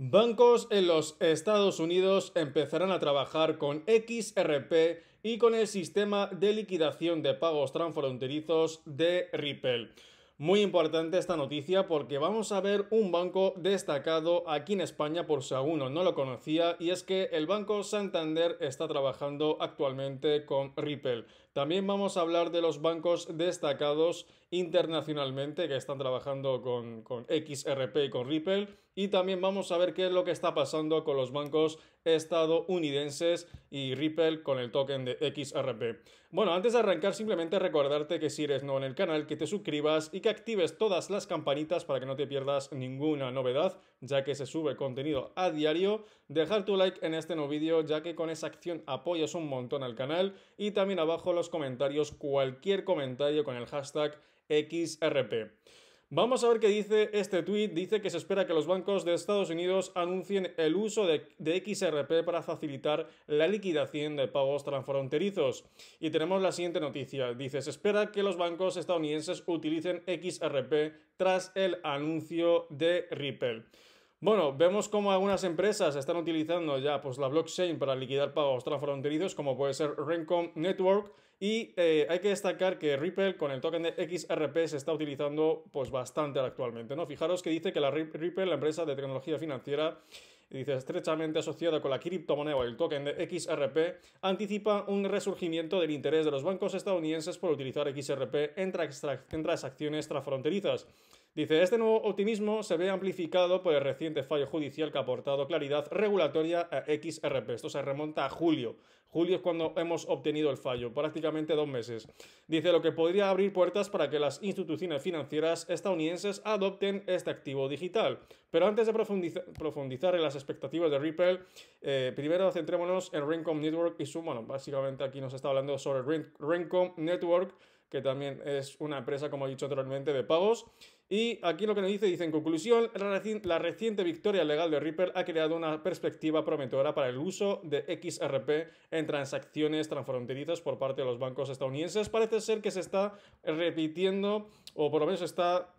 Bancos en los Estados Unidos empezarán a trabajar con XRP y con el sistema de liquidación de pagos transfronterizos de Ripple. Muy importante esta noticia porque vamos a ver un banco destacado aquí en España por si alguno no lo conocía y es que el Banco Santander está trabajando actualmente con Ripple. También vamos a hablar de los bancos destacados internacionalmente que están trabajando con, XRP y con Ripple. Y también vamos a ver qué es lo que está pasando con los bancos estadounidenses y Ripple con el token de XRP. Bueno, antes de arrancar simplemente recordarte que si eres nuevo en el canal, que te suscribas y que actives todas las campanitas para que no te pierdas ninguna novedad, ya que se sube contenido a diario. Dejar tu like en este nuevo vídeo, ya que con esa acción apoyas un montón al canal. Y también abajo los comentarios cualquier comentario con el hashtag XRP. Vamos a ver qué dice este tweet Dice que se espera que los bancos de Estados Unidos anuncien el uso de, de, XRP para facilitar la liquidación de pagos transfronterizos. Y tenemos la siguiente noticia. Dice, se espera que los bancos estadounidenses utilicen XRP tras el anuncio de Ripple. Bueno, vemos cómo algunas empresas están utilizando ya pues, la blockchain para liquidar pagos transfronterizos, como puede ser Rencom Network, y eh, hay que destacar que Ripple con el token de XRP se está utilizando pues, bastante actualmente. ¿no? Fijaros que dice que la Ripple, la empresa de tecnología financiera, dice estrechamente asociada con la criptomoneda o el token de XRP, anticipa un resurgimiento del interés de los bancos estadounidenses por utilizar XRP en transacciones transfronterizas. Dice, este nuevo optimismo se ve amplificado por el reciente fallo judicial que ha aportado claridad regulatoria a XRP. Esto se remonta a julio. Julio es cuando hemos obtenido el fallo, prácticamente dos meses. Dice, lo que podría abrir puertas para que las instituciones financieras estadounidenses adopten este activo digital. Pero antes de profundizar en las expectativas de Ripple, eh, primero centrémonos en Rencom Network y su, bueno, básicamente aquí nos está hablando sobre Rencom Network, que también es una empresa, como he dicho anteriormente, de pagos. Y aquí lo que nos dice, dice en conclusión, la reciente victoria legal de Ripple ha creado una perspectiva prometedora para el uso de XRP en transacciones transfronterizas por parte de los bancos estadounidenses. Parece ser que se está repitiendo, o por lo menos está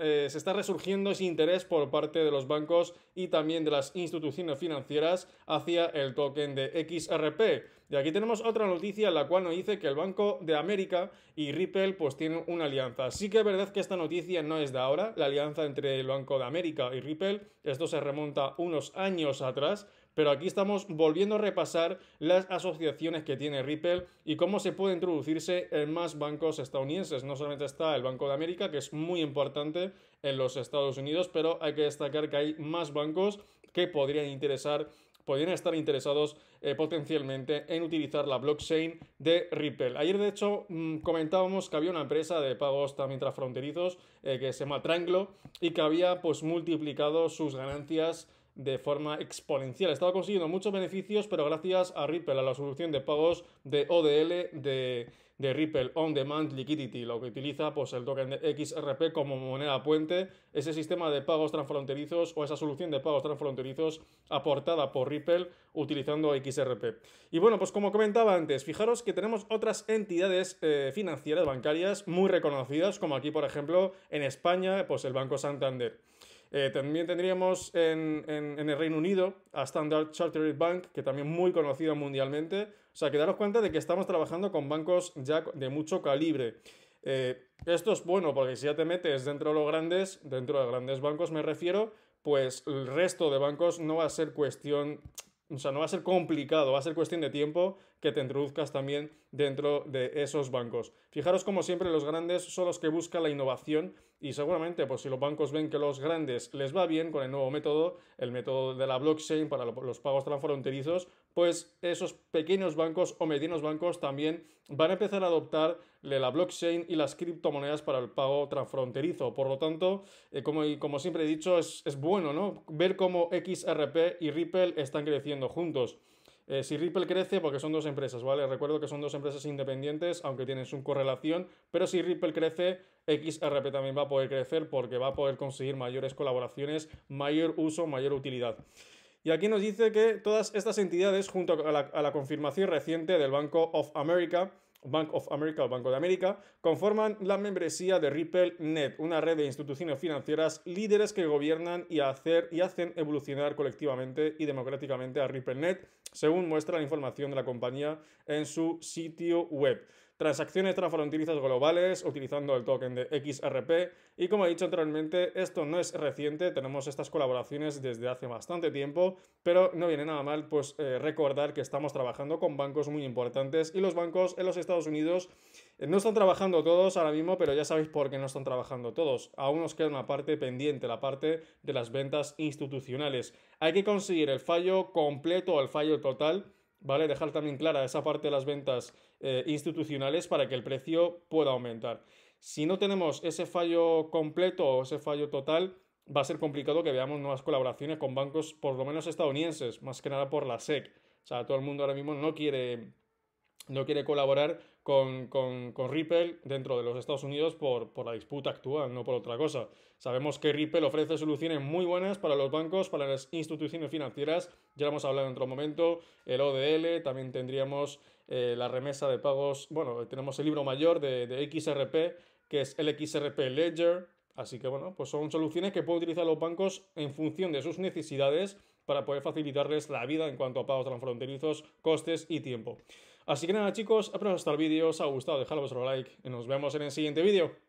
eh, se está resurgiendo ese interés por parte de los bancos y también de las instituciones financieras hacia el token de XRP. Y aquí tenemos otra noticia en la cual nos dice que el Banco de América y Ripple pues tienen una alianza. Sí que es verdad que esta noticia no es de ahora, la alianza entre el Banco de América y Ripple, esto se remonta unos años atrás, pero aquí estamos volviendo a repasar las asociaciones que tiene Ripple y cómo se puede introducirse en más bancos estadounidenses. No solamente está el Banco de América, que es muy importante en los Estados Unidos, pero hay que destacar que hay más bancos que podrían interesar podrían estar interesados eh, potencialmente en utilizar la blockchain de Ripple. Ayer, de hecho, mm, comentábamos que había una empresa de pagos también transfronterizos eh, que se llama Tranglo y que había pues multiplicado sus ganancias de forma exponencial. Estaba consiguiendo muchos beneficios, pero gracias a Ripple, a la solución de pagos de ODL de, de Ripple On Demand Liquidity, lo que utiliza pues, el token de XRP como moneda puente, ese sistema de pagos transfronterizos o esa solución de pagos transfronterizos aportada por Ripple utilizando XRP. Y bueno, pues como comentaba antes, fijaros que tenemos otras entidades eh, financieras bancarias muy reconocidas, como aquí por ejemplo en España, pues el Banco Santander. Eh, también tendríamos en, el Reino Unido a Standard Chartered Bank, que también es muy conocido mundialmente. O sea, que daros cuenta de que estamos trabajando con bancos ya de mucho calibre. Eh, esto es bueno porque si ya te metes dentro de los grandes, dentro de grandes bancos me refiero, pues el resto de bancos no va a ser cuestión o sea, no va a ser complicado, va a ser cuestión de tiempo que te introduzcas también dentro de esos bancos. Fijaros como siempre los grandes son los que buscan la innovación y seguramente pues si los bancos ven que los grandes les va bien con el nuevo método, el método de la blockchain para los pagos transfronterizos, pues esos pequeños bancos o medianos bancos también van a empezar a adoptar la blockchain y las criptomonedas para el pago transfronterizo. Por lo tanto, eh, como, como siempre he dicho, es, bueno ¿no? ver cómo XRP y Ripple están creciendo juntos. Eh, si Ripple crece, porque son dos empresas, ¿vale? Recuerdo que son dos empresas independientes, aunque tienen su correlación, pero si Ripple crece, XRP también va a poder crecer porque va a poder conseguir mayores colaboraciones, mayor uso, mayor utilidad. Y aquí nos dice que todas estas entidades, junto a la, a la confirmación reciente del Banco of America, Bank of America o Banco de América, conforman la membresía de RippleNet, una red de instituciones financieras líderes que gobiernan y, y hacen evolucionar colectivamente y democráticamente a RippleNet, según muestra la información de la compañía en su sitio web transacciones transfronterizas globales utilizando el token de XRP y como he dicho anteriormente, esto no es reciente, tenemos estas colaboraciones desde hace bastante tiempo, pero no viene nada mal pues eh, recordar que estamos trabajando con bancos muy importantes y los bancos en los Estados Unidos eh, no están trabajando todos ahora mismo, pero ya sabéis por qué no están trabajando todos. Aún nos queda una parte pendiente, la parte de las ventas institucionales. Hay que conseguir el fallo completo, o el fallo total ¿vale? Dejar también clara esa parte de las ventas eh, institucionales para que el precio pueda aumentar. Si no tenemos ese fallo completo o ese fallo total, va a ser complicado que veamos nuevas colaboraciones con bancos, por lo menos estadounidenses, más que nada por la SEC. O sea, todo el mundo ahora mismo no quiere no quiere colaborar con, con, Ripple dentro de los Estados Unidos por, la disputa actual, no por otra cosa. Sabemos que Ripple ofrece soluciones muy buenas para los bancos, para las instituciones financieras, ya lo hemos hablado en otro momento, el ODL, también tendríamos eh, la remesa de pagos, bueno, tenemos el libro mayor de, de XRP, que es el XRP Ledger, así que bueno, pues son soluciones que pueden utilizar los bancos en función de sus necesidades para poder facilitarles la vida en cuanto a pagos transfronterizos, costes y tiempo. Así que nada chicos, espero que hasta el vídeo os ha gustado, dejadlo vuestro like y nos vemos en el siguiente vídeo.